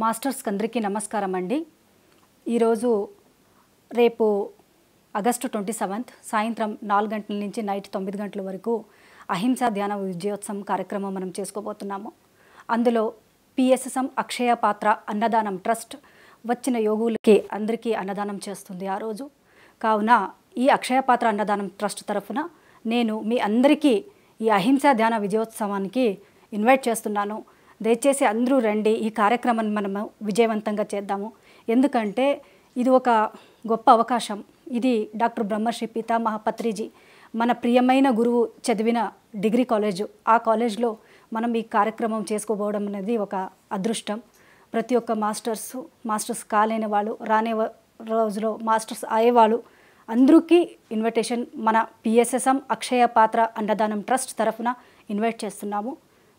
మాస్టర్స్కి అందరికీ నమస్కారం అండి ఈరోజు రేపు ఆగస్టు ట్వంటీ సెవెంత్ సాయంత్రం నాలుగు గంటల నుంచి నైట్ తొమ్మిది గంటల వరకు అహింసా ధ్యాన విజయోత్సవం కార్యక్రమం మనం చేసుకోబోతున్నాము అందులో పిఎస్ఎస్ఎం అక్షయ పాత్ర అన్నదానం ట్రస్ట్ వచ్చిన యోగులకి అందరికీ అన్నదానం చేస్తుంది ఆ రోజు కావున ఈ అక్షయ పాత్ర అన్నదానం ట్రస్ట్ తరఫున నేను మీ అందరికీ ఈ అహింసా ధ్యాన విజయోత్సవానికి ఇన్వైట్ చేస్తున్నాను దయచేసి అందరూ రండి ఈ కార్యక్రమాన్ని మనము విజయవంతంగా చేద్దాము ఎందుకంటే ఇది ఒక గొప్ప అవకాశం ఇది డాక్టర్ బ్రహ్మశ్రీ పితామహ పత్రిజీ మన ప్రియమైన గురువు చదివిన డిగ్రీ కాలేజు ఆ కాలేజ్లో మనం ఈ కార్యక్రమం చేసుకోబోవడం అనేది ఒక అదృష్టం ప్రతి ఒక్క మాస్టర్స్ మాస్టర్స్ కాలేని వాళ్ళు రానే రోజులో మాస్టర్స్ అయ్యేవాళ్ళు అందరికీ ఇన్విటేషన్ మన పిఎస్ఎస్ఎం అక్షయ పాత్ర అన్నదానం ట్రస్ట్ తరఫున ఇన్వైట్ చేస్తున్నాము